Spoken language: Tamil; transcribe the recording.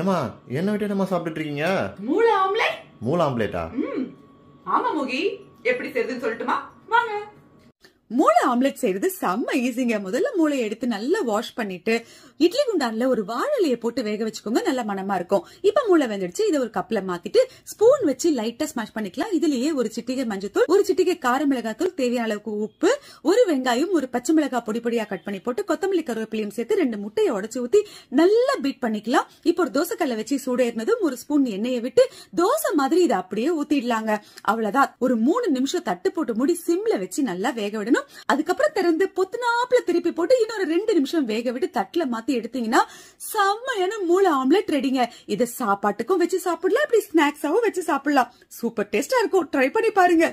ஏமா என்ன விட்டு நம்ம சாப்பிட்டு இருக்கீங்க மூளை ஆம்லேட் மூளை ஆம்லேட்டா ஆமா முகி எப்படி செய்யுதுன்னு சொல்லட்டுமா மூளை ஆம்லெட் செய்யறது செம்ம ஈஸிங்க முதல்ல மூளை எடுத்து நல்லா வாஷ் பண்ணிட்டு இட்லி குண்டான்ல ஒரு வாழலையை போட்டு வேக வச்சுக்கோங்க நல்ல மனமா இருக்கும் இப்ப மூளை வெந்துடுச்சு இதை ஒரு கப்ல மாத்திட்டு ஸ்பூன் வச்சு லைட்டா ஸ்மாஷ் பண்ணிக்கலாம் இதுலயே ஒரு சிட்டிகை மஞ்சத்தூள் ஒரு சிட்டிகை கார மிளகாத்தூள் தேவையான அளவுக்கு உப்பு ஒரு வெங்காயம் ஒரு பச்சை மிளகாய் பொடி பொடியா கட் பண்ணி போட்டு கொத்தமல்லி கருவேப்பிலையும் சேர்த்து ரெண்டு முட்டையை உடச்சு ஊத்தி நல்லா பீட் பண்ணிக்கலாம் இப்போ ஒரு தோசைக்கல்ல வச்சு சூடேறினதும் ஒரு ஸ்பூன் எண்ணெயை விட்டு தோசை மாதிரி இதை அப்படியே ஊத்திடலாங்க அவ்வளவுதான் ஒரு மூணு நிமிஷம் தட்டு போட்டு மூடி சிம்ல வச்சு நல்லா வேக விடணும் வச்சிடணும் அதுக்கப்புறம் திறந்து பொத்துனாப்புல திருப்பி போட்டு இன்னொரு ரெண்டு நிமிஷம் வேக விட்டு தட்டுல மாத்தி எடுத்தீங்கன்னா செம்மையான மூளை ஆம்லெட் ரெடிங்க இதை சாப்பாட்டுக்கும் வச்சு சாப்பிடலாம் இப்படி ஸ்நாக்ஸாவும் வச்சு சாப்பிடலாம் சூப்பர் டேஸ்டா இருக்கும் ட்ரை பண்ணி பாருங்க